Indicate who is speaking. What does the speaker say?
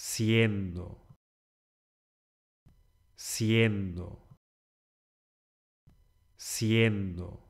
Speaker 1: siendo, siendo, siendo.